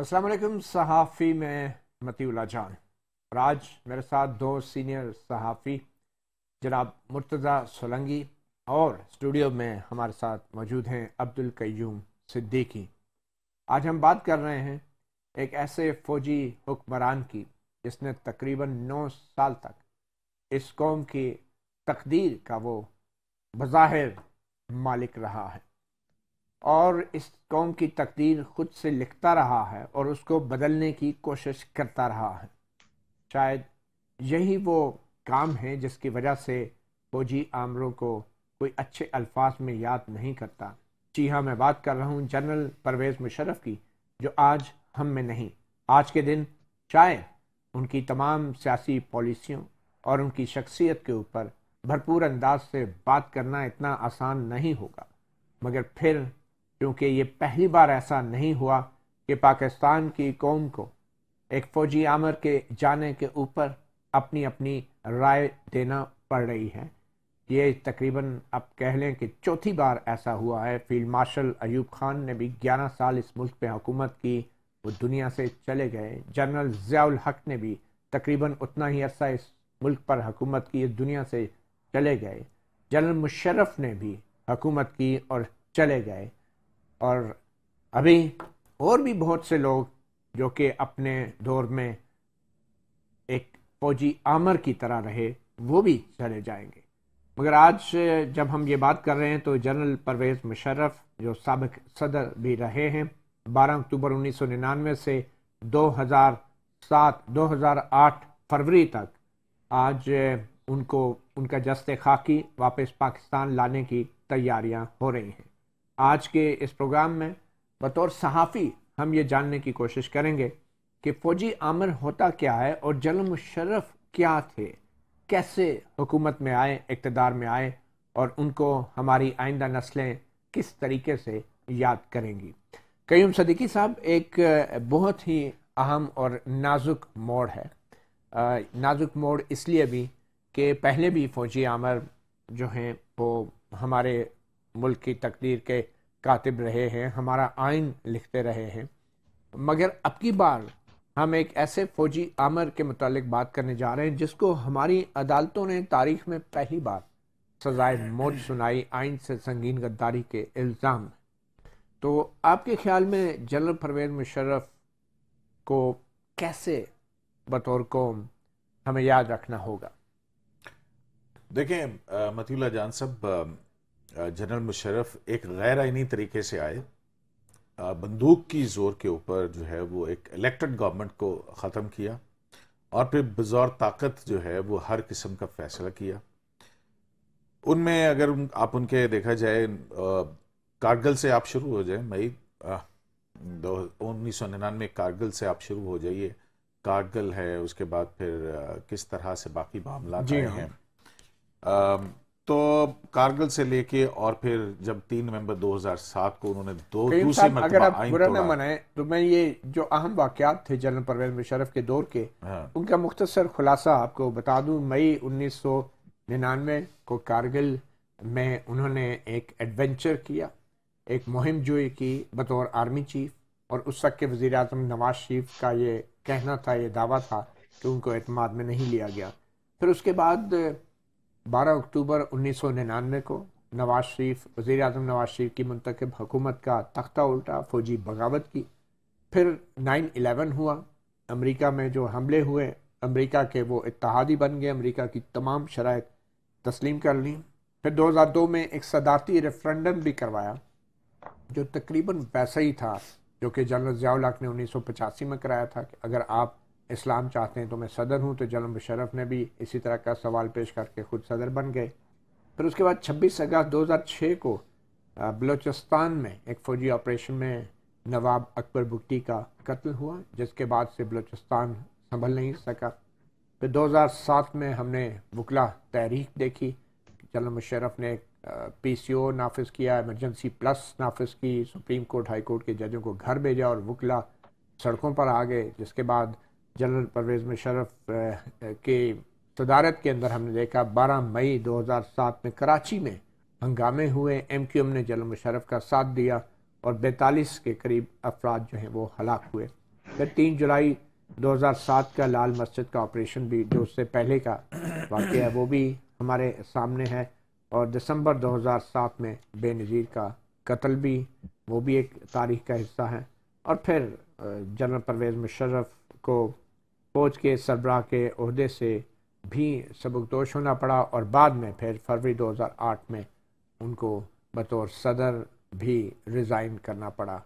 असलम सहाफ़ी में मतीउल्ला जान और आज मेरे साथ दो सीनियर सहाफ़ी जनाब मुर्तज़ा सोलंगी और स्टूडियो में हमारे साथ मौजूद हैं अब्दुल कयूम सिद्दीकी आज हम बात कर रहे हैं एक ऐसे फ़ौजी हुक्मरान की जिसने तकरीबन नौ साल तक इस कौम की तकदीर का वो बज़ाहिर मालिक रहा है और इस कौम की तकदीर खुद से लिखता रहा है और उसको बदलने की कोशिश करता रहा है शायद यही वो काम है जिसकी वजह से फौजी आमरों को कोई अच्छे अल्फाज में याद नहीं करता जी हाँ मैं बात कर रहा हूँ जनरल परवेज़ मुशरफ की जो आज हम में नहीं आज के दिन शायद उनकी तमाम सियासी पॉलिसियों और उनकी शख्सियत के ऊपर भरपूर अंदाज से बात करना इतना आसान नहीं होगा मगर फिर क्योंकि ये पहली बार ऐसा नहीं हुआ कि पाकिस्तान की कौम को एक फौजी आमर के जाने के ऊपर अपनी अपनी राय देना पड़ रही है ये तकरीबन आप कह लें कि चौथी बार ऐसा हुआ है फील्ड मार्शल अयूब खान ने भी 11 साल इस मुल्क पर हुकूमत की वो दुनिया से चले गए जनरल जयाल हक ने भी तकरीबन उतना ही अरसा इस मुल्क पर हुकूमत की इस दुनिया से चले गए जनरल मुशर्रफ ने भी हुकूमत की और चले गए और अभी और भी बहुत से लोग जो कि अपने दौर में एक फौजी आमर की तरह रहे वो भी चले जाएंगे मगर आज जब हम ये बात कर रहे हैं तो जनरल परवेज़ मुशर्रफ जो सबक सदर भी रहे हैं 12 अक्टूबर 1999 से 2007 2008 फरवरी तक आज उनको उनका जस्ते खाकी वापस पाकिस्तान लाने की तैयारियां हो रही हैं आज के इस प्रोग्राम में बतौर सहाफ़ी हम ये जानने की कोशिश करेंगे कि फ़ौजी आमिर होता क्या है और जल मुशर्रफ क्या थे कैसे हुकूमत में आए इकतदार में आए और उनको हमारी आइंदा नस्लें किस तरीके से याद करेंगी कयूम सदीकी साहब एक बहुत ही अहम और नाजुक मोड़ है नाजुक मोड़ इसलिए भी कि पहले भी फ़ौजी आमर जो हैं वो हमारे मुल्क की तकदीर के कातिब रहे हैं हमारा आइन लिखते रहे हैं मगर अब की बार हम एक ऐसे फ़ौजी आमर के मतलब बात करने जा रहे हैं जिसको हमारी अदालतों ने तारीख में पहली बार सजाए मौत सुनाई आइन से संगीन गद्दारी के इल्ज़ाम तो आपके ख्याल में जनरल परवेज मुशर्रफ को कैसे बतौर कौम हमें याद रखना होगा देखें मतीला जान साहब जनरल मुशरफ एक गैर आइनी तरीके से आए बंदूक की ज़ोर के ऊपर जो है वो एक इलेक्टेड गवर्नमेंट को ख़त्म किया और फिर बज़ौर ताकत जो है वो हर किस्म का फैसला किया उनमें अगर आप उनके देखा जाए कारगिल से आप शुरू हो जाए मई दो उन्नीस सौ निन्यानवे कारगिल से आप शुरू हो जाइए कारगिल है उसके बाद फिर किस तरह से बाकी मामला हाँ। हैं तो कारगिल से लेके और फिर जब तीन नवंबर 2007 को उन्होंने दो दूसरी अगर आप बुरा ना मनाए तो मैं ये जो अहम वाकत थे जनरल परवेज मुशरफ के दौर के हाँ। उनका मुख्तसर खुलासा आपको बता दूं मई उन्नीस सौ को कारगिल में उन्होंने एक एडवेंचर किया एक मुहिम जोई की बतौर आर्मी चीफ और उस वक्त के वज़ी अजम नवाज शरीफ का ये कहना था ये दावा था कि उनको अतमाद में नहीं लिया गया फिर उसके बाद 12 अक्टूबर 1999 को नवाज शरीफ वज़ी अजम नवाज शरीफ की मंतखब हुकूमत का तख्ता उल्टा फ़ौजी बगावत की फिर 9/11 हुआ अमेरिका में जो हमले हुए अमेरिका के वो इतिहादी बन गए अमेरिका की तमाम शराय तस्लीम कर ली फिर 2002 में एक सदारती रेफरेंडम भी करवाया जो तकरीबन वैसा ही था जो कि जनरल ज़ियाउल ने उन्नीस में कराया था कि अगर आप इस्लाम चाहते हैं तो मैं सदर हूँ तो जनरल मुशरफ ने भी इसी तरह का सवाल पेश करके खुद सदर बन गए फिर उसके बाद 26 अगस्त 2006 को बलूचिस्तान में एक फ़ौजी ऑपरेशन में नवाब अकबर भुट्टी का कत्ल हुआ जिसके बाद से बलूचिस्तान संभल नहीं सका फिर 2007 में हमने वकला तहरीक देखी जनरल मुशरफ ने पी सी ओ नाफिज किया एमरजेंसी प्लस नाफिज की सुप्रीम कोर्ट हाई कोर्ट के जजों को घर भेजा और वकला सड़कों पर आ गए जिसके बाद जनरल परवेज़ मुशरफ के सदारत के अंदर हमने देखा 12 मई 2007 में कराची में हंगामे हुए एम क्यू एम ने जनरल मुशरफ का साथ दिया और बैतालीस के करीब अफराद जो हैं वो हलाक हुए फिर तीन जुलाई 2007 का लाल मस्जिद का ऑपरेशन भी जो उससे पहले का वाक़ है वो भी हमारे सामने है और दिसंबर 2007 में बेनज़ीर का कत्ल भी वो भी एक तारीख का हिस्सा है और फिर जनरल परवेज़ मुशरफ़ को फौज के सरबराह के अहदे से भी सबकदोश होना पड़ा और बाद में फिर फरवरी 2008 में उनको बतौर सदर भी रिज़ाइन करना पड़ा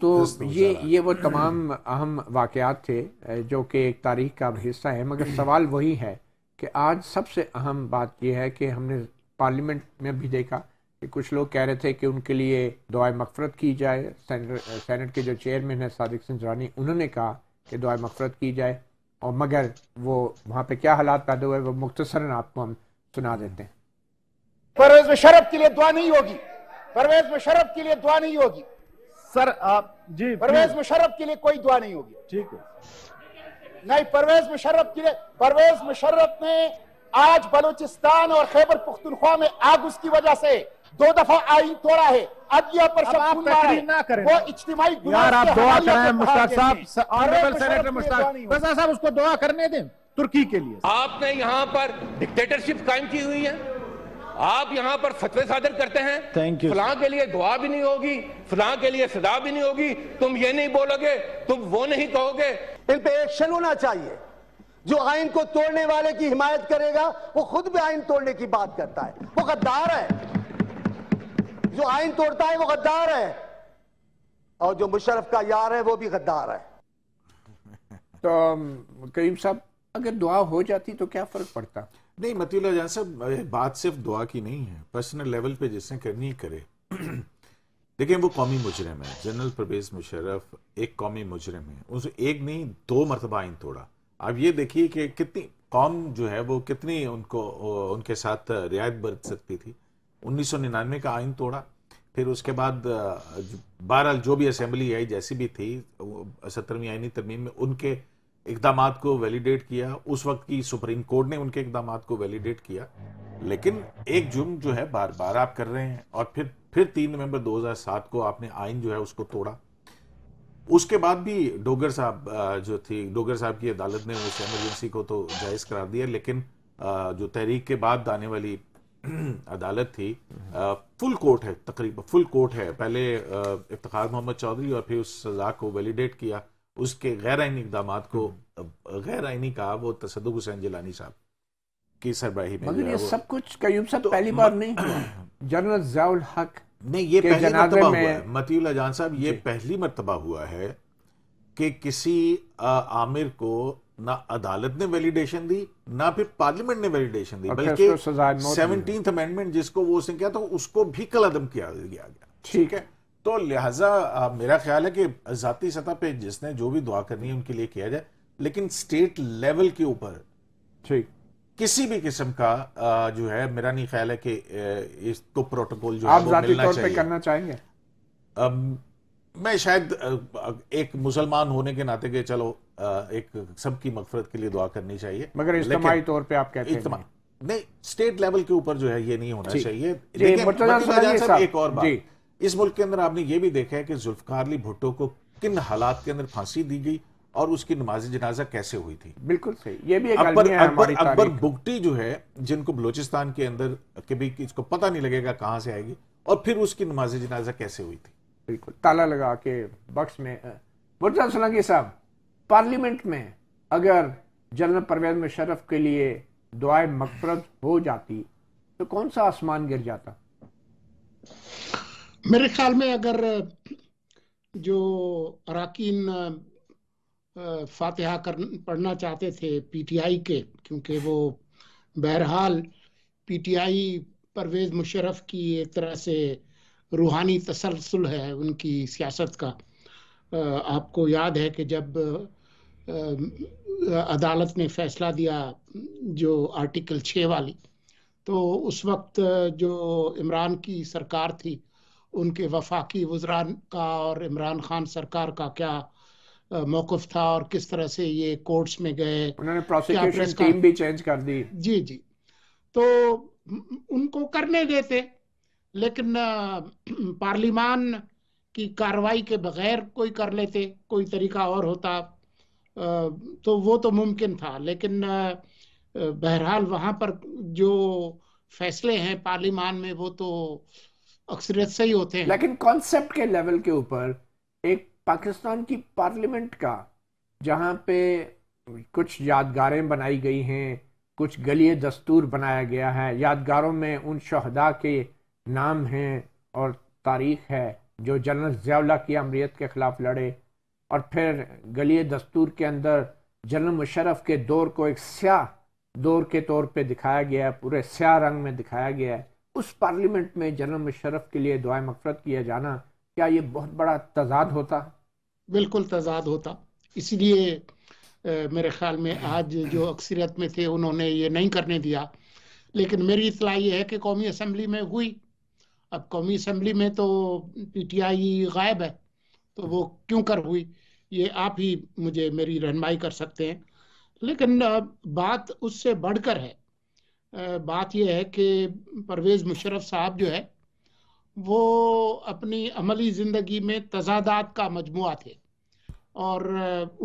तो ये ये वो तमाम अहम वाक़ात थे जो कि एक तारीख का हिस्सा है मगर सवाल वही है कि आज सबसे अहम बात यह है कि हमने पार्लियामेंट में भी देखा कि कुछ लोग कह रहे थे कि उनके लिए दुआ मफ़रत की जाए सेनेट के जो चेयरमैन है सादिक सिंजरानी उन्होंने कहा कि दुआ मफ़रत की जाए और मगर वो वहां पे क्या हालात पैदा हुए वो मुख्तसरन आपको हम सुना देते हैं परवेज में शरब के लिए दुआ नहीं होगी परवेज में शरब के लिए दुआ नहीं होगी सर आप जी परवेज मुशर्रफ के लिए कोई दुआ नहीं होगी ठीक है नहीं परवेज मुशर्रफ के लिए परवेज मुशर्रफ ने आज बलूचिस्तान और खैबर पुख्तनख्वा में आग उसकी वजह से दो दफा आईन तोड़ा है अब यह परिषद ना करें वो इज्तिमाई यार आप दुआ करें मुश्ताक साहब ऑनरेबल सेनेटर मुश्ताक बसा साहब उसको दुआ करने दें तुर्की के लिए आपने यहाँ पर डिक्टेटरशिप कायम की हुई है आप यहाँ पर फतवे सादर करते हैं थैंक यू फलां के लिए दुआ भी नहीं होगी फलां के लिए सदा भी नहीं होगी तुम ये नहीं बोलोगे तुम वो नहीं कहोगे इन पे एक्शन होना चाहिए जो आइन को तोड़ने वाले की हिमायत करेगा वो खुद भी आइन तोड़ने की बात करता है वो गद्दार है जो आइन तोड़ता है वो गद्दार है और जो मुशरफ का यार है वो भी गद्दार है तो करीम साहब अगर दुआ हो जाती तो क्या फर्क पड़ता नहीं मतीला साहब बात सिर्फ दुआ की नहीं है पर्सनल लेवल पे जिसने करनी करे देखिए वो कौमी मुजरम है जनरल परवेज मुशरफ एक कौमी मुजरम है उस एक नहीं दो मरतबा आइन तोड़ा अब ये देखिए कि कितनी कौम जो है वो कितनी उनको उनके साथ रियायत बरत सकती थी 1999 का आइन तोड़ा फिर उसके बाद बहरहाल जो भी असेंबली आई जैसी भी थी सत्रहवीं आइनी तरमीम में उनके इकदाम को वैलिडेट किया उस वक्त की सुप्रीम कोर्ट ने उनके इकदाम को वैलिडेट किया लेकिन एक जुर्म जो है बार बार आप कर रहे हैं और फिर फिर तीन नवंबर 2007 को आपने आइन जो है उसको तोड़ा उसके बाद भी डोगर साहब जो थी डोगर साहब की अदालत ने उस एमरजेंसी को तो जायज़ करार दिया लेकिन जो तहरीक के बाद आने वाली अदालत थी फुल कोर्ट है तकरीबन फुल कोर्ट है पहले इफ्तार मोहम्मद चौधरी और फिर उस सजा को वैलिडेट किया उसके गैर आइनी इकदाम को हम्म। गैर आइनी कहा वो तसद हुसैन जिलानी साहब की सरबाही में मगर ये सब कुछ कयूम साहब तो पहली बार नहीं जनरल जयाउल हक नहीं ये पहली मरतबा हुआ है मतील जान साहब ये पहली मरतबा हुआ है कि किसी आमिर को ना अदालत ने वैलिडेशन दी ना फिर पार्लियामेंट ने वैलिडेशन दी बल्कि सेवनटीन अमेंडमेंट जिसको वो उसने किया था उसको भी कलदम किया गया ठीक है तो लिहाजा मेरा ख्याल है कि ज़ाती सतह पे जिसने जो भी दुआ करनी है उनके लिए किया जाए लेकिन स्टेट लेवल के ऊपर ठीक किसी भी किस्म का जो है मेरा नहीं ख्याल है कि इसको प्रोटोकॉल जो आप है वो मिलना चाहिए पे करना चाहेंगे मैं शायद एक मुसलमान होने के नाते के चलो एक सबकी मकफरत के लिए दुआ करनी चाहिए मगर इज्तमाही तौर पे आप कहते हैं नहीं स्टेट लेवल के ऊपर जो है ये नहीं होना चाहिए एक और बात इस मुल्क के अंदर आपने ये भी देखा है कि जुल्फकार अली भुट्टो को किन हालात के अंदर फांसी दी गई और उसकी नमाज जनाजा कैसे हुई थी बिल्कुल सही ये भी एक अकबर अकबर अकबर बुगटी जो है जिनको बलोचिस्तान के अंदर कभी इसको पता नहीं लगेगा कहां से आएगी और फिर उसकी नमाज जनाजा कैसे हुई थी बिल्कुल ताला लगा के बक्स में मुर्जा सलांगी साहब पार्लियामेंट में अगर जनरल परवेज मुशरफ के लिए दुआ मकफरत हो जाती तो कौन सा आसमान गिर जाता मेरे ख्याल में अगर जो अरकिन फातिहा कर पढ़ना चाहते थे पीटीआई के क्योंकि वो बहरहाल पीटीआई परवेज़ मुशरफ की एक तरह से रूहानी तसलसल है उनकी सियासत का आपको याद है कि जब अदालत ने फैसला दिया जो आर्टिकल छः वाली तो उस वक्त जो इमरान की सरकार थी उनके वफाकी वज्रा का और इमरान खान सरकार का क्या मौकफ था और किस तरह से ये कोर्ट्स में गए उन्होंने प्रोसिक्यूशन टीम भी चेंज कर दी जी जी तो उनको करने देते लेकिन पार्लिमान की कार्रवाई के बगैर कोई कर लेते कोई तरीका और होता तो वो तो मुमकिन था लेकिन बहरहाल वहाँ पर जो फैसले हैं पार्लिमान में वो तो अक्सरियत सही होते हैं लेकिन कॉन्सेप्ट के लेवल के ऊपर एक पाकिस्तान की पार्लियामेंट का जहाँ पे कुछ यादगारें बनाई गई हैं कुछ गलिए दस्तूर बनाया गया है यादगारों में उन शहदा के नाम हैं और तारीख है जो जनरल ज़ियाला की अमरीत के ख़िलाफ़ लड़े और फिर गली दस्तूर के अंदर जनरल मुशरफ के दौर को एक स्याह दौर के तौर पे दिखाया गया है पूरे स्याह रंग में दिखाया गया है उस पार्लियामेंट में जनरल मुशरफ के लिए दुआ मफरत किया जाना क्या ये बहुत बड़ा तजाद होता बिल्कुल तजाद होता इसलिए मेरे ख्याल में आज जो अक्सरियत में थे उन्होंने ये नहीं करने दिया लेकिन मेरी इतला ये है कि कौमी असम्बली में हुई अब कौमी असम्बली में तो पीटीआई गायब है तो वो क्यों कर हुई ये आप ही मुझे मेरी रहनमाई कर सकते हैं लेकिन बात उससे बढ़कर है बात यह है कि परवेज़ मुशरफ साहब जो है वो अपनी अमली ज़िंदगी में तजादात का मजमु थे और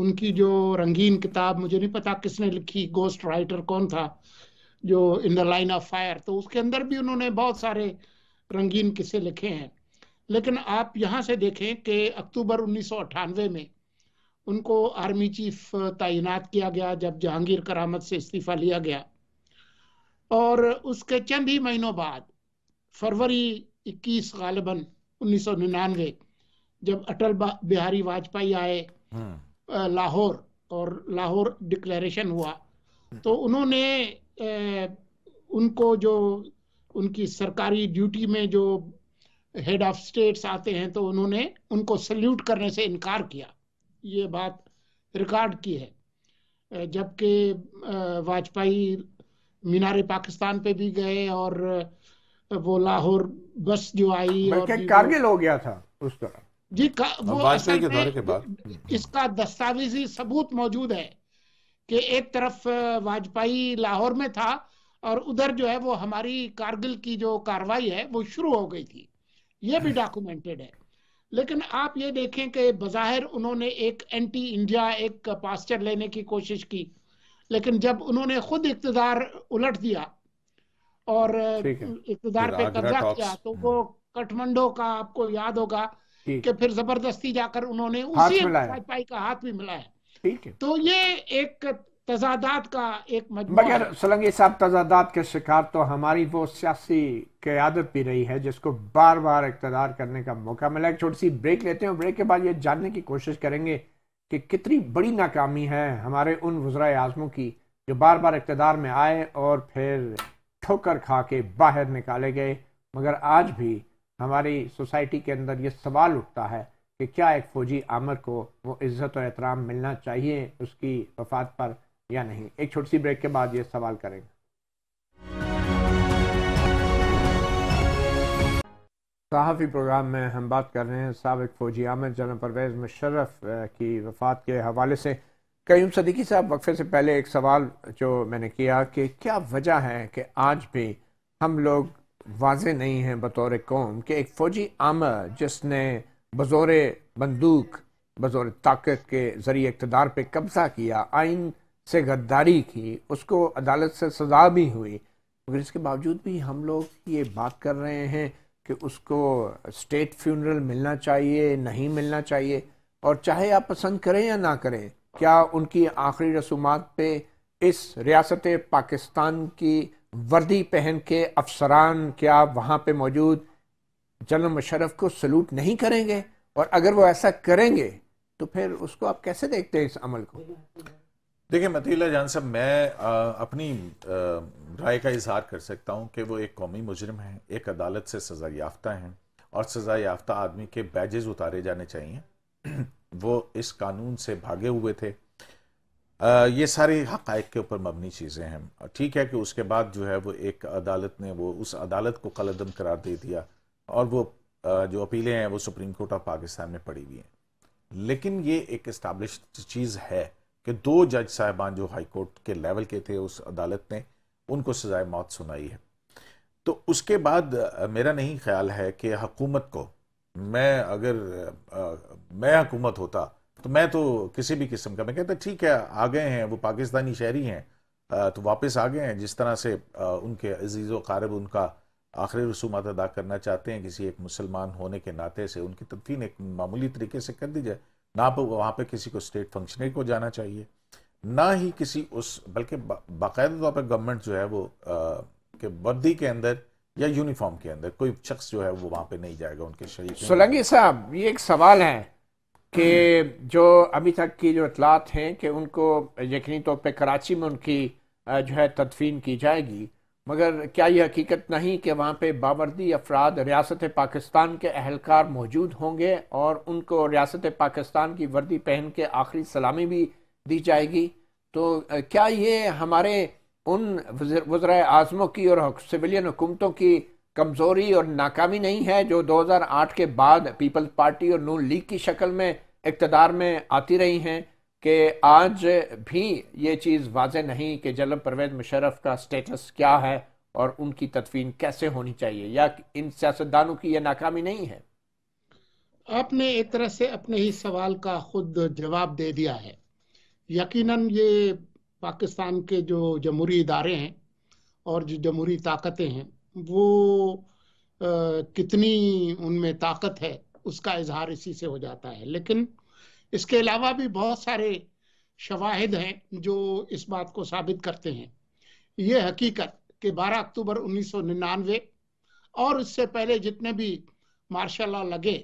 उनकी जो रंगीन किताब मुझे नहीं पता किसने लिखी गोस्ट राइटर कौन था जो in the line of fire तो उसके अंदर भी उन्होंने बहुत सारे रंगीन किस्से लिखे हैं लेकिन आप यहाँ से देखें कि अक्टूबर उन्नीस में उनको आर्मी चीफ तैनात किया गया जब जहांगीर करामत से इस्तीफा लिया गया और उसके चंद ही महीनों बाद फरवरी 21 गालिबन 1999 जब अटल बिहारी वाजपेयी आए हाँ। लाहौर और लाहौर डिक्लेरेशन हुआ तो उन्होंने उनको जो उनकी सरकारी ड्यूटी में जो हेड ऑफ स्टेट्स आते हैं तो उन्होंने उनको सल्यूट करने से इनकार किया ये बात रिकॉर्ड की है जबकि वाजपेयी मीनारे पाकिस्तान पे भी गए और वो लाहौर बस जो आई कारगिल हो गया था उसका जी का, वो असल के दौरे के बाद इसका दस्तावेजी सबूत मौजूद है कि एक तरफ वाजपेयी लाहौर में था और उधर जो है वो हमारी कारगिल की जो कार्रवाई है वो शुरू हो गई थी ये भी डॉक्यूमेंटेड है लेकिन आप ये देखें कि बज़ाहिर उन्होंने एक एंटी इंडिया एक पास्चर लेने की कोशिश की लेकिन जब उन्होंने खुद इकतदार उलट दिया और इकतदार पे कब्जा किया तो वो हम्म। कठमंडो का आपको याद होगा कि फिर जबरदस्ती जाकर उन्होंने उसी का हाथ भी मिलाया तो ये एक तजादात का एक मगर सलंगी साहब तजादात के शिकार तो हमारी वो सियासी क्यादत भी रही है जिसको बार बार इकतदार करने का मौका मिला एक छोटी सी ब्रेक लेते हैं ब्रेक के बाद ये जानने की कोशिश करेंगे कि कितनी बड़ी नाकामी है हमारे उन वज्रा आजमों की जो बार बार इकतदार में आए और फिर ठोकर खा के बाहर निकाले गए मगर आज भी हमारी सोसाइटी के अंदर ये सवाल उठता है कि क्या एक फ़ौजी आमर को वो इज़्ज़त और एहतराम मिलना चाहिए उसकी वफात पर या नहीं एक छोटी सी ब्रेक के बाद ये सवाल करेंगे सहाफ़ी प्रोग्राम में हम बात कर रहे हैं सबक फ़ौजी आमिर जनरल परवेज़ मुशरफ की वफ़ात के हवाले से कयूम सदीकी साहब वक्फे से पहले एक सवाल जो मैंने किया कि क्या वजह है कि आज भी हम लोग वाज नहीं हैं बतौर कौम कि एक फ़ौजी आमर जिसने बज़ोर बंदूक बजोर ताकत के ज़रिए इकतदार पर कब्ज़ा किया आइन से गद्दारी की उसको अदालत से सजा भी हुई मगर इसके बावजूद भी हम लोग ये बात कर रहे हैं कि उसको स्टेट फ्यूनरल मिलना चाहिए नहीं मिलना चाहिए और चाहे आप पसंद करें या ना करें क्या उनकी आखिरी रसूमात पे इस रियासत पाकिस्तान की वर्दी पहन के अफसरान क्या वहाँ पे मौजूद जनरल मुशरफ को सलूट नहीं करेंगे और अगर वो ऐसा करेंगे तो फिर उसको आप कैसे देखते हैं इस अमल को देखिए मतीला जान साहब मैं आ, अपनी राय का इजहार कर सकता हूँ कि वो एक कौमी मुजरम है एक अदालत से सज़ा याफ्ता हैं और सज़ा याफ्ता आदमी के बैजेज़ उतारे जाने चाहिए वो इस कानून से भागे हुए थे आ, ये सारे हक़ के ऊपर मबनी चीज़ें हैं ठीक है कि उसके बाद जो है वो एक अदालत ने वो उस अदालत को कलदम करार दे दिया और वो आ, जो अपीलें हैं वो सुप्रीम कोर्ट ऑफ पाकिस्तान में पड़ी हुई हैं लेकिन ये एक इस्टबलिश चीज़ है कि दो जज साहिबान जो हाई कोर्ट के लेवल के थे उस अदालत ने उनको सजाए मौत सुनाई है तो उसके बाद मेरा नहीं ख्याल है कि हकूमत को मैं अगर आ, मैं हकूमत होता तो मैं तो किसी भी किस्म का मैं कहता ठीक है आ गए हैं वो पाकिस्तानी शहरी हैं तो वापस आ गए हैं जिस तरह से आ, उनके अजीज़ वारब उनका आखिरी रसूमात अदा करना चाहते हैं किसी एक मुसलमान होने के नाते से उनकी तदफीन एक मामूली तरीके से कर दी जाए ना वहाँ पे किसी को स्टेट फंक्शनरी को जाना चाहिए ना ही किसी उस बल्कि बाकायदा तौर पर गवर्नमेंट जो है वो के वर्दी के अंदर या यूनिफॉर्म के अंदर कोई शख्स जो है वो वहाँ पर नहीं जाएगा उनके शरीर सोलंगी साहब ये एक सवाल है कि जो अभी तक की जो इतलात हैं कि उनको यकीनी तौर पर कराची में उनकी जो है तदफीन की जाएगी मगर क्या यह हकीकत नहीं कि वहाँ पे बावर्दी अफराद रियासत पाकिस्तान के अहलकार मौजूद होंगे और उनको रियासत पाकिस्तान की वर्दी पहन के आखिरी सलामी भी दी जाएगी तो क्या ये हमारे उन वज्र आज़मों की और सिविलियन हुकूमतों की कमज़ोरी और नाकामी नहीं है जो 2008 के बाद पीपल्स पार्टी और नून लीग की शक्ल में इकतदार में आती रही हैं कि आज भी ये चीज़ वाज नहीं कि जलब परवेज मुशरफ का स्टेटस क्या है और उनकी तदफीन कैसे होनी चाहिए या इन सियासतदानों की यह नाकामी नहीं है आपने एक तरह से अपने ही सवाल का खुद जवाब दे दिया है यकीनन ये पाकिस्तान के जो जमहूरी इदारे हैं और जो जमहूरी ताकतें हैं वो आ, कितनी उनमें ताकत है उसका इजहार इसी से हो जाता है लेकिन इसके अलावा भी बहुत सारे शवाहिद हैं जो इस बात को साबित करते हैं ये हकीकत कि 12 अक्टूबर 1999 और उससे पहले जितने भी मार्शल लॉ लगे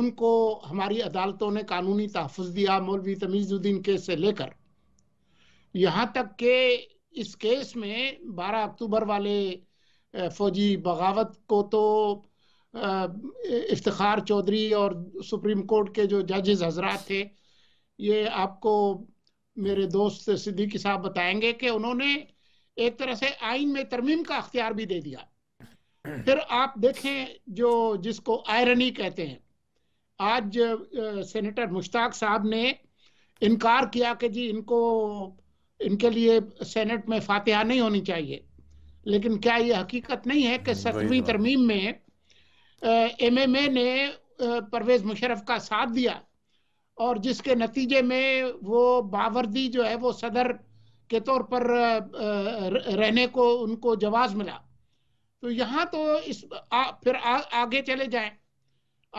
उनको हमारी अदालतों ने कानूनी तहफ़ दिया मौलवी तमीज़ुद्दीन केस से लेकर यहाँ तक के इस केस में 12 अक्टूबर वाले फौजी बगावत को तो इफ्तार चौधरी और सुप्रीम कोर्ट के जो जजेस हजरात थे ये आपको मेरे दोस्त सिद्दीकी साहब बताएंगे कि उन्होंने एक तरह से आइन में तरमीम का अख्तियार भी दे दिया फिर आप देखें जो जिसको आयरनी कहते हैं आज सेनेटर मुश्ताक साहब ने इनकार किया कि जी इनको इनके लिए सेनेट में फातिहा नहीं होनी चाहिए लेकिन क्या ये हकीकत नहीं है कि सत्रहवीं तो। तरमीम में एमएमए ने परवेज मुशरफ का साथ दिया और जिसके नतीजे में वो बावर्दी जो है वो सदर के तौर पर रहने को उनको जवाब मिला तो यहाँ तो इस आ, फिर आ, आगे चले जाएं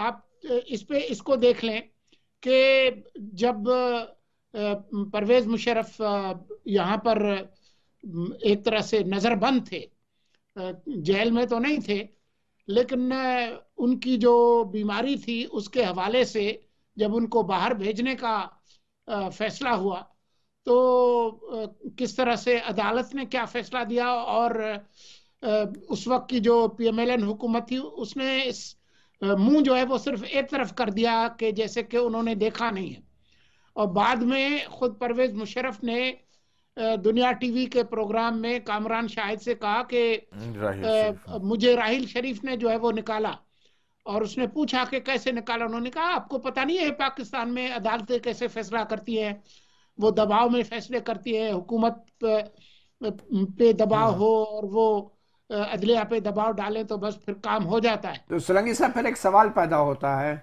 आप इस पे इसको देख लें कि जब परवेज मुशरफ यहाँ पर एक तरह से नज़रबंद थे जेल में तो नहीं थे लेकिन उनकी जो बीमारी थी उसके हवाले से जब उनको बाहर भेजने का फैसला हुआ तो किस तरह से अदालत ने क्या फैसला दिया और उस वक्त की जो पीएमएलएन हुकूमत थी उसने इस मुंह जो है वो सिर्फ एक तरफ कर दिया कि जैसे कि उन्होंने देखा नहीं है और बाद में खुद परवेज मुशरफ ने दुनिया टीवी के प्रोग्राम में कामरान शाहिद से कहा कि हाँ। मुझे राहिल शरीफ ने जो है वो निकाला और उसने पूछा कि कैसे निकाला उन्होंने कहा आपको पता नहीं है पाकिस्तान में अदालतें कैसे फैसला करती हैं वो दबाव में फैसले करती है हुकूमत पे दबाव हाँ। हो और वो अदलिया पे दबाव डालें तो बस फिर काम हो जाता है तो सोलंगी साहब फिर एक सवाल पैदा होता है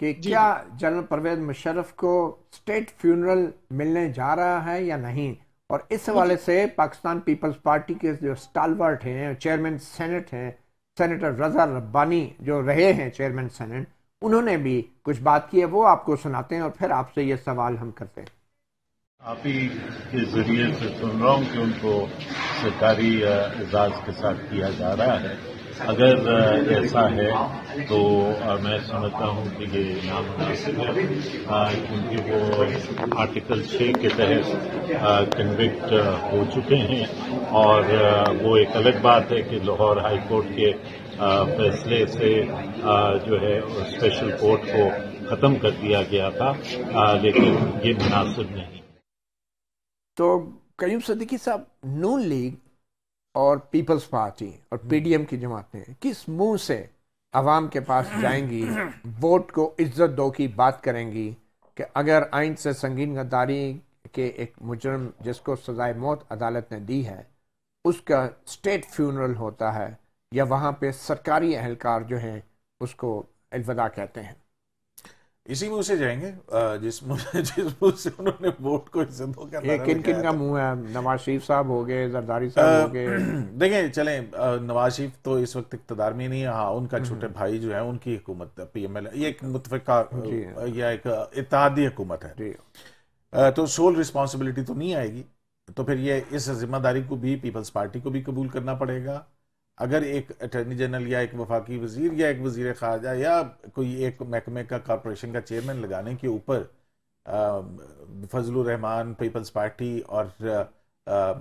कि क्या जनरल परवेज मुशरफ को स्टेट फ्यूनरल मिलने जा रहा है या नहीं और इस हवाले से पाकिस्तान पीपल्स पार्टी के जो स्टालवर्ट हैं चेयरमैन सेनेट हैं सेनेटर रजा रब्बानी जो रहे हैं चेयरमैन सेनेट उन्होंने भी कुछ बात की है वो आपको सुनाते हैं और फिर आपसे ये सवाल हम करते हैं आप ही के जरिए से सुन रहा हूँ कि उनको सरकारी एजाज के साथ किया जा रहा है अगर ऐसा है तो मैं समझता हूं कि ये नामुनासिब है क्योंकि वो आर्टिकल छः के तहत कन्विक्ट हो चुके हैं और वो एक अलग बात है कि लाहौर हाई कोर्ट के फैसले से जो है स्पेशल कोर्ट को ख़त्म कर दिया गया था लेकिन ये मुनासिब नहीं तो कयूम सदीकी साहब नून लीग और पीपल्स पार्टी और हम्म। पीडीएम की जमातें किस मुंह से आवाम के पास जाएंगी वोट को इज्जत दो की बात करेंगी कि अगर आइन से संगीन गद्दारी के एक मुजरम जिसको सजाए मौत अदालत ने दी है उसका स्टेट फ्यूनरल होता है या वहाँ पे सरकारी अहलकार जो हैं उसको अलविदा कहते हैं इसी मुंह से जाएंगे जिस मुंह जिस मुंह से उन्होंने वोट को सिद्धों का किन किन का मुंह है नवाज शरीफ साहब हो गए जरदारी साहब हो गए देखें चलें नवाज शरीफ तो इस वक्त इकतदार में नहीं है हाँ उनका हम्म। छोटे भाई जो है उनकी हुकूमत पी एम एल ये एक मुतफ़ा या एक इतिहादी हुकूमत है तो सोल रिस्पॉन्सिबिलिटी तो नहीं आएगी तो फिर ये इस जिम्मेदारी को भी पीपल्स पार्टी को भी कबूल करना पड़ेगा अगर एक अटर्नी जनरल या एक वफाकी वजीर या एक वजीर खारजा या कोई एक महकमे का कॉरपोरेशन का चेयरमैन लगाने के ऊपर फजलान रहमान पीपल्स पार्टी और आ,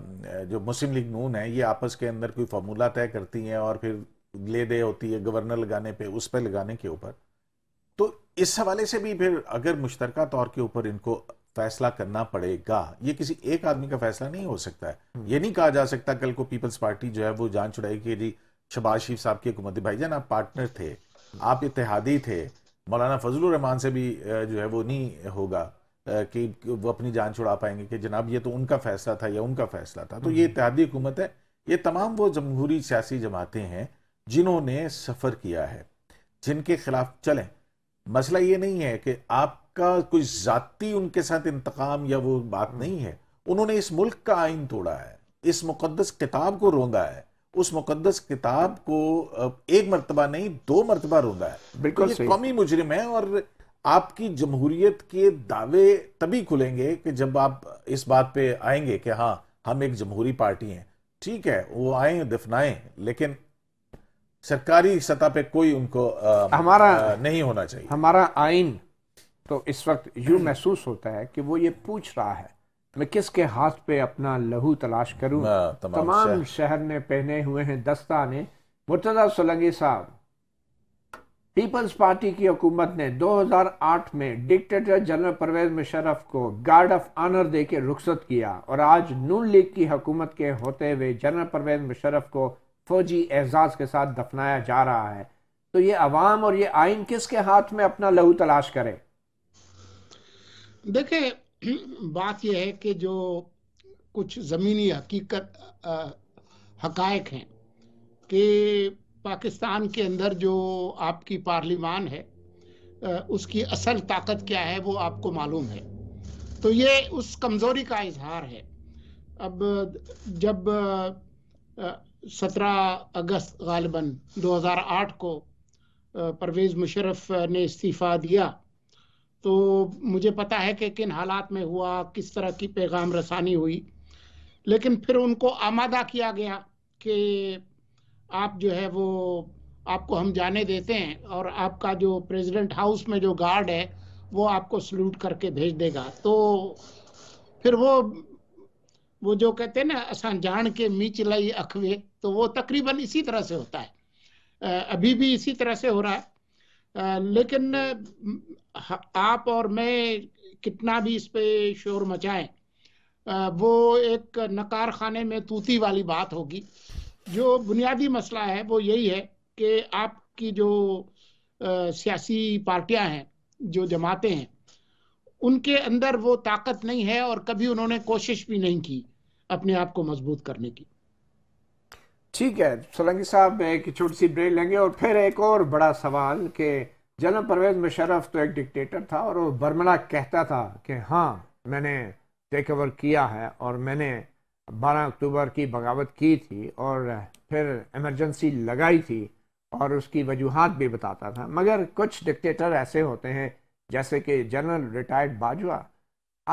जो मुस्लिम लीग नून है ये आपस के अंदर कोई फार्मूला तय करती हैं और फिर ले दे होती है गवर्नर लगाने पे उस पर लगाने के ऊपर तो इस हवाले से भी फिर अगर मुश्तरक तौर के ऊपर इनको फैसला करना पड़ेगा ये किसी एक आदमी का फैसला नहीं हो सकता है ये नहीं कहा जा सकता कल को पीपल्स पार्टी जो है वो जान छुड़ाई कि जी शबाज शरीफ साहब की हुकूमत जान आप पार्टनर थे आप इतिहादी थे मौलाना फजल रहमान से भी जो है वो नहीं होगा कि वो अपनी जान छुड़ा पाएंगे कि जनाब ये तो उनका फैसला था या उनका फैसला था तो ये हम्म। इतिहादी हुकूमत है ये तमाम वो जमहूरी सियासी जमातें हैं जिन्होंने सफ़र किया है जिनके खिलाफ चलें मसला ये नहीं है कि आप का कोई जाति उनके साथ इंतकाम या वो बात हम्म। नहीं है उन्होंने इस मुल्क का आइन तोड़ा है इस मुकदस किताब को रोंदा है उस मुकदस किताब को एक मरतबा नहीं दो मरतबा रोंदा है तो बिल्कुल तो कौमी मुजरिम है और आपकी जमहूरियत के दावे तभी खुलेंगे कि जब आप इस बात पे आएंगे कि हाँ हम एक जमहूरी पार्टी हैं ठीक है वो आए दफनाए लेकिन सरकारी सतह पे कोई उनको आ, हमारा आ, नहीं होना चाहिए हमारा आइन तो इस वक्त यूं महसूस होता है कि वो ये पूछ रहा है मैं किसके हाथ पे अपना लहू तलाश करूं तमाम, तमाम शहर ने पहने हुए हैं दस्ता ने मुर्तजा सोलंगी साहब पीपल्स पार्टी की हुकूमत ने 2008 में डिक्टेटर जनरल परवेज मुशरफ को गार्ड ऑफ ऑनर दे के रुखसत किया और आज नून लीग की हुकूमत के होते हुए जनरल परवेज मुशरफ को फौजी एजाज के साथ दफनाया जा रहा है तो ये अवाम और ये आइन किसके हाथ में अपना लहू तलाश करे देखे बात यह है कि जो कुछ ज़मीनी हकीकत हकायक हैं कि पाकिस्तान के अंदर जो आपकी पार्लिमान है उसकी असल ताकत क्या है वो आपको मालूम है तो ये उस कमज़ोरी का इजहार है अब जब सत्रह अगस्त गालिबा 2008 को परवेज़ मुशरफ ने इस्तीफ़ा दिया तो मुझे पता है कि किन हालात में हुआ किस तरह की पैगाम रसानी हुई लेकिन फिर उनको आमादा किया गया कि आप जो है वो आपको हम जाने देते हैं और आपका जो प्रेसिडेंट हाउस में जो गार्ड है वो आपको सल्यूट करके भेज देगा तो फिर वो वो जो कहते हैं ना असान जान के मीच लाई अखवे तो वो तकरीबन इसी तरह से होता है अभी भी इसी तरह से हो रहा है लेकिन आप और मैं कितना भी इस पे शोर मचाएं वो एक नकार खाने में तूती वाली बात होगी जो बुनियादी मसला है वो यही है कि आपकी जो सियासी पार्टियां हैं जो जमाते हैं उनके अंदर वो ताकत नहीं है और कभी उन्होंने कोशिश भी नहीं की अपने आप को मजबूत करने की ठीक है सोलंकी साहब मैं एक छोटी सी ब्रेक लेंगे और फिर एक और बड़ा सवाल के जनरल परवेज मुशरफ तो एक डिक्टेटर था और वो बर्मला कहता था कि हाँ मैंने टेक ओवर किया है और मैंने 12 अक्टूबर की बगावत की थी और फिर इमरजेंसी लगाई थी और उसकी वजूहत भी बताता था मगर कुछ डिक्टेटर ऐसे होते हैं जैसे कि जनरल रिटायर्ड बाजवा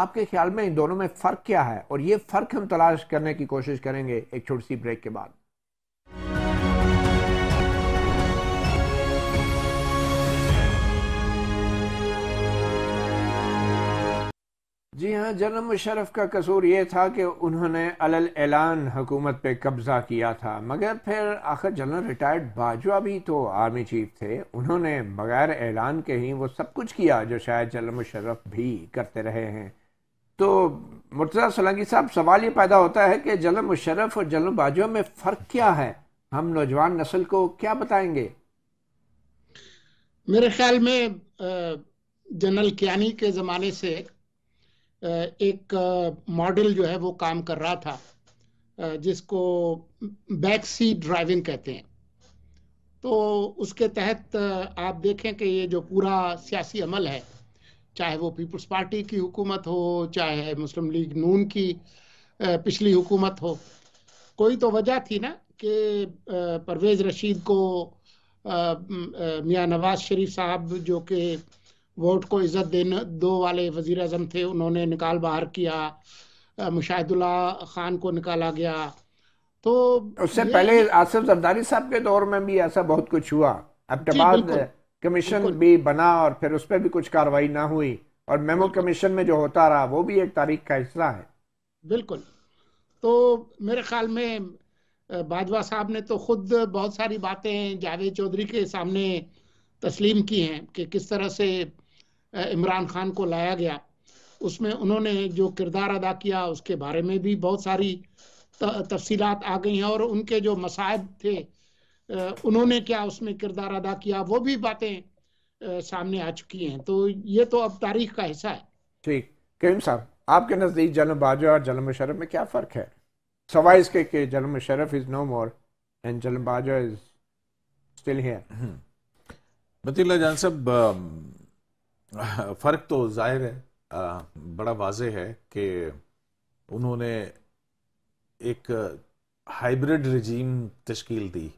आपके ख्याल में इन दोनों में फ़र्क क्या है और ये फ़र्क हम तलाश करने की कोशिश करेंगे एक छोटी सी ब्रेक के बाद जी हाँ जनरल मुशरफ का कसूर ये था कि उन्होंने अलल ऐलान हुकूमत पे कब्ज़ा किया था मगर फिर आखिर जनरल रिटायर्ड बाजवा भी तो आर्मी चीफ थे उन्होंने बगैर ऐलान के ही वो सब कुछ किया जो शायद जन्म मुशरफ भी करते रहे हैं तो मुर्तज़ा सोलंगी साहब सवाल ये पैदा होता है कि जन्म मुशरफ और जन्म बाजवा में फ़र्क क्या है हम नौजवान नस्ल को क्या बताएंगे मेरे ख्याल में जनरल कियानी के ज़माने से एक मॉडल जो है वो काम कर रहा था जिसको बैक सी ड्राइविंग कहते हैं तो उसके तहत आप देखें कि ये जो पूरा सियासी अमल है चाहे वो पीपल्स पार्टी की हुकूमत हो चाहे मुस्लिम लीग नून की पिछली हुकूमत हो कोई तो वजह थी ना कि परवेज़ रशीद को मियाँ नवाज शरीफ साहब जो कि वोट को इज्जत देने दो वाले वजीर अजम थे उन्होंने निकाल बाहर किया मुशाहिदुल्ला खान को निकाला गया तो उससे पहले आसिफ जरदारी साहब के दौर में भी ऐसा बहुत कुछ हुआ अब्टबाद कमीशन भी बना और फिर उस पर भी कुछ कार्रवाई ना हुई और मेमो कमीशन में जो होता रहा वो भी एक तारीख का हिस्सा है बिल्कुल तो मेरे ख्याल में बाजवा साहब ने तो खुद बहुत सारी बातें जावेद चौधरी के सामने तस्लीम की हैं कि किस तरह से इमरान खान को लाया गया उसमें उन्होंने जो किरदार अदा किया उसके बारे में भी बहुत सारी तफसीलात आ गई हैं और उनके जो मसायब थे उन्होंने क्या उसमें किरदार अदा किया वो भी बातें सामने आ चुकी हैं तो ये तो अब तारीख का हिस्सा है ठीक करीम साहब आपके नज़दीक जन्म बाजवा और जन्म शरफ में क्या फ़र्क है सवाई इसके कि जन्म शरफ इज़ नो मोर एंड जन्म बाजवा इज़ स्टिल हियर बतीला हम्म। जान साहब फ़र्क तो ज़ाहिर है बड़ा वाज है कि उन्होंने एक हाइब्रिड रजीम तश्कील दी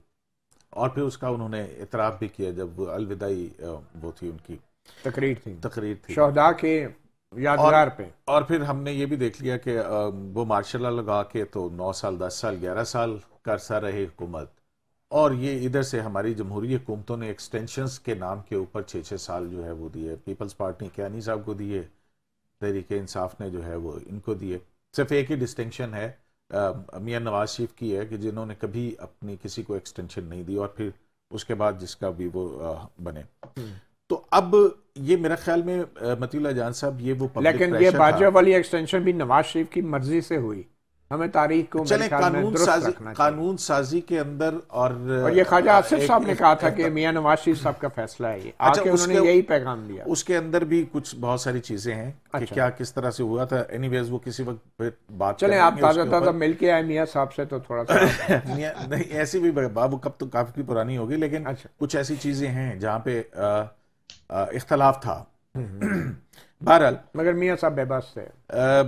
और फिर उसका उन्होंने इतराफ़ भी किया जब अलविदाई वो थी उनकी तकरीर थी तकरीर थी शहदा के यादगार पे और फिर हमने ये भी देख लिया कि वो मार्शल लगा के तो नौ साल दस साल ग्यारह साल करसा रहे हुकूमत और ये इधर से हमारी जमहूरी हुकूमतों ने एक्सटेंशंस के नाम के ऊपर छः छः साल जो है वो दिए पीपल्स पार्टी अनी साहब को दिए तहरीक इंसाफ ने जो है वो इनको दिए सिर्फ एक ही डिस्टिंक्शन है मियाँ नवाज शरीफ की है कि जिन्होंने कभी अपनी किसी को एक्सटेंशन नहीं दी और फिर उसके बाद जिसका भी वो बने हम्म। तो अब ये मेरा ख्याल में मतीला जान साहब ये वो लेकिन ये बाजवा वाली एक्सटेंशन भी नवाज शरीफ की मर्जी से हुई हमें तारीख को चले कानून साजी कानून साजी के अंदर और, और ये ख्वाजा आसिफ साहब ने कहा था कि मियां नवाज शरीफ साहब का फैसला है ये अच्छा, आके उन्होंने यही पैगाम दिया उसके अंदर भी कुछ बहुत सारी चीजें हैं कि अच्छा। क्या किस तरह से हुआ था एनी वो किसी वक्त फिर बात चले आप ताजा ताजा मिल के आए मियाँ साहब से तो थोड़ा सा नहीं ऐसी भी बाबू कब तो काफी पुरानी होगी लेकिन अच्छा। कुछ ऐसी चीजें हैं जहाँ पे इख्तलाफ था हम्म, हम्म। बहरहाल मगर मियाँ साहब बेबस थे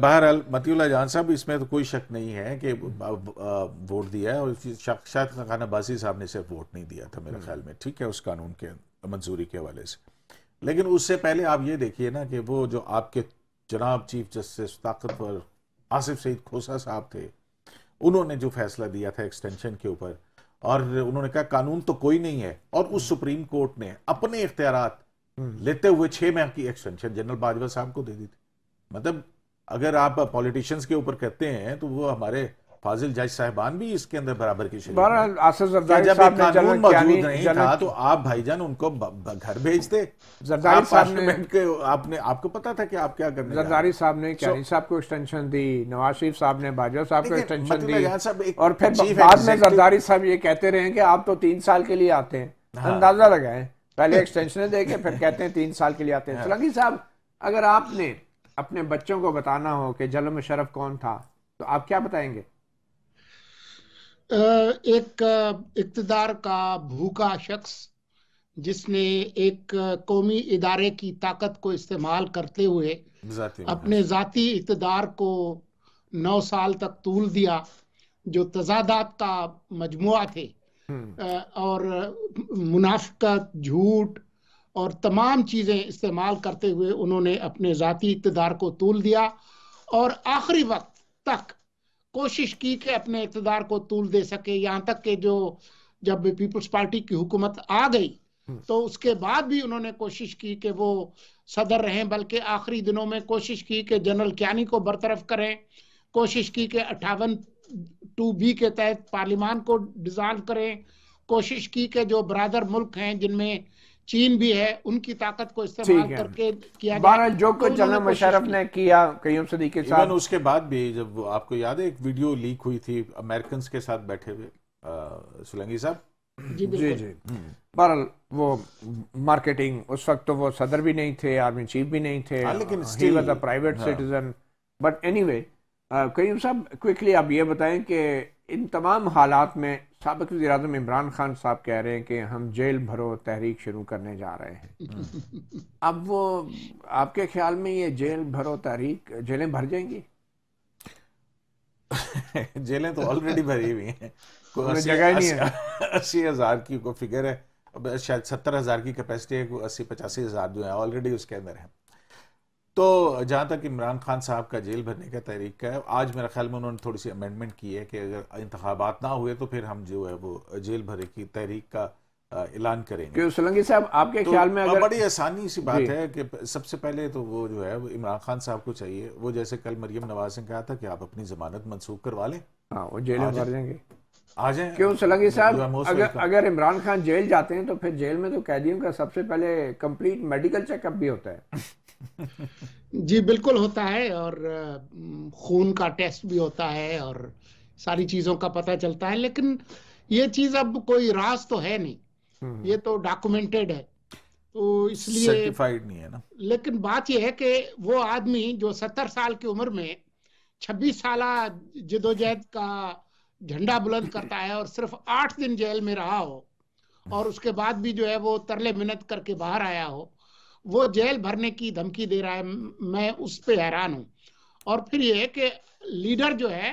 बहरहाल मतियला जान साहब इसमें तो कोई शक नहीं है कि वोट दिया है और शायद खाना बासी साहब ने सिर्फ वोट नहीं दिया था मेरे हम्म। ख्याल में ठीक है उस कानून के मंजूरी के हवाले से लेकिन उससे पहले आप ये देखिए ना कि वो जो आपके जनाब चीफ जस्टिस ताकतवर आसिफ सईद खोसा साहब थे उन्होंने जो फैसला दिया था एक्सटेंशन के ऊपर और उन्होंने कहा कानून तो कोई नहीं है और उस हम्म। सुप्रीम कोर्ट ने अपने इख्तियार हम्म, लेते हुए छह माह की एक्सटेंशन जनरल बाजवा साहब को दे दी थी मतलब अगर आप पॉलिटिशियंस के ऊपर कहते हैं तो वो हमारे फाजिल जज साहबान भी इसके अंदर बराबर की जब कानून मौजूद नहीं था तो आप भाईजान उनको घर भेजते जरदारी साहब ने आपने आपको पता था कि आप क्या करने जरदारी साहब ने क्या साहब को एक्सटेंशन दी नवाज शरीफ साहब ने बाजवा साहब को एक्सटेंशन मतलब दी और फिर बाद में जरदारी साहब ये कहते रहे कि आप तो तीन साल के लिए आते हैं हाँ। अंदाजा लगाए पहले एक्सटेंशन दे के फिर कहते हैं तीन साल के लिए आते हैं सोलंकी हाँ। साहब अगर आपने अपने बच्चों को बताना हो कि जलम शरफ कौन था तो आप क्या बताएंगे एक इकतदार का भूखा शख्स जिसने एक कौमी इदारे की ताकत को इस्तेमाल करते हुए अपने ज़ाती इकतदार को नौ साल तक तूल दिया जो तजादात का मजमु थे हम्म। और मुनाफ्त झूठ और तमाम चीज़ें इस्तेमाल करते हुए उन्होंने अपने ज़ाती इकतदार को तूल दिया और आखिरी वक्त तक कोशिश की कि अपने इकतदार को तूल दे सके यहाँ तक के जो जब पीपल्स पार्टी की हुकूमत आ गई हम्म। तो उसके बाद भी उन्होंने कोशिश की कि वो सदर रहें बल्कि आखिरी दिनों में कोशिश की कि जनरल क्यानी को बरतरफ करें कोशिश की कि अट्ठावन टू बी के तहत पार्लियामान को डिजॉल्व करें कोशिश की के जो बरादर मुल्क हैं जिनमें चीन भी है उनकी ताकत को इस्तेमाल करके किया बारह जो कुछ तो जनरल मुशरफ ने किया कईम सदी के साथ उसके बाद भी जब आपको याद है एक वीडियो लीक हुई थी अमेरिकन के साथ बैठे हुए सुलंगी साहब जी जी पर वो मार्केटिंग उस वक्त तो वो सदर भी नहीं थे आर्मी चीफ भी नहीं थे हाँ, लेकिन private citizen but anyway Karim साहब क्विकली आप ये बताएं कि इन तमाम हालात में सबक वजी अजम इमरान खान साहब कह रहे हैं कि हम जेल भरो तहरीक शुरू करने जा रहे हैं अब वो आपके ख्याल में ये जेल भरो तहरीक जेलें भर जाएंगी जेलें तो ऑलरेडी भरी हुई हैं कोई जगह नहीं है अस्सी हज़ार की कोई फिगर है शायद सत्तर हज़ार की कैपेसिटी है अस्सी पचासी हज़ार जो है ऑलरेडी उसके अंदर है तो जहाँ तक इमरान खान साहब का जेल भरने का तरीका है आज मेरा ख्याल में उन्होंने थोड़ी सी अमेंडमेंट की है कि अगर इंतबात ना हुए तो फिर हम जो है वो जेल भरे की तहरीक का ऐलान करेंगे सोलंगी साहब आपके तो ख्याल में अगर बड़ी आसानी सी बात है कि सबसे पहले तो वो जो है इमरान खान साहब को चाहिए वो जैसे कल मरियम नवाज ने कहा था कि आप अपनी जमानत मनसूख करवा लें हाँ वो जेल भर देंगे आ जाए क्यों सलंगी साहब अगर अगर इमरान खान जेल जाते हैं तो फिर जेल में तो कैदियों का सबसे पहले कंप्लीट मेडिकल चेकअप भी होता है जी बिल्कुल होता है और खून का टेस्ट भी होता है और सारी चीजों का पता चलता है लेकिन ये चीज अब कोई राज तो है नहीं हम्म। ये तो डॉक्यूमेंटेड है तो इसलिए नहीं है ना लेकिन बात यह है कि वो आदमी जो सत्तर साल की उम्र में छब्बीस साल जिदोजहद का झंडा बुलंद करता है और सिर्फ आठ दिन जेल में रहा हो और उसके बाद भी जो है वो तरले मिन्नत करके बाहर आया हो वो जेल भरने की धमकी दे रहा है मैं उस पर हैरान हूँ और फिर ये कि लीडर जो है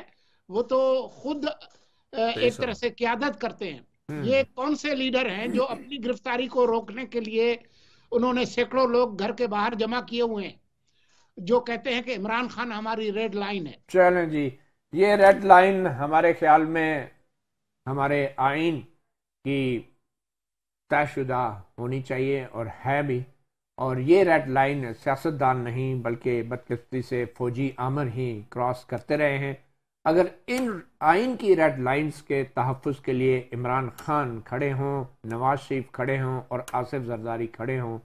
वो तो खुद एक तरह से क्यादत करते हैं हम्म। ये कौन से लीडर हैं जो अपनी गिरफ्तारी को रोकने के लिए उन्होंने सैकड़ों लोग घर के बाहर जमा किए हुए हैं जो कहते हैं कि इमरान खान हमारी रेड लाइन है चलें जी ये रेड लाइन हमारे ख्याल में हमारे आइन की तयशुदा होनी चाहिए और है भी और ये रेड लाइन सियासतदान नहीं बल्कि बदकस्ती से फौजी आमर ही क्रॉस करते रहे हैं अगर इन आइन की रेड लाइंस के तहफ़ के लिए इमरान खान खड़े हों नवाज शरीफ खड़े हों और आसिफ जरदारी खड़े हों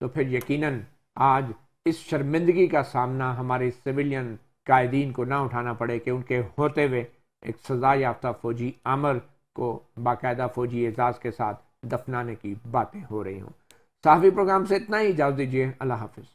तो फिर यकीनन आज इस शर्मिंदगी का सामना हमारे सिविलियन कायदीन को ना उठाना पड़े कि उनके होते हुए एक सज़ा याफ्ता फ़ौजी अमर को बाकायदा फ़ौजी एजाज़ के साथ दफनाने की बातें हो रही हूँ साफी प्रोग्राम से इतना ही इजाज़ दीजिए अल्लाह हाफिज़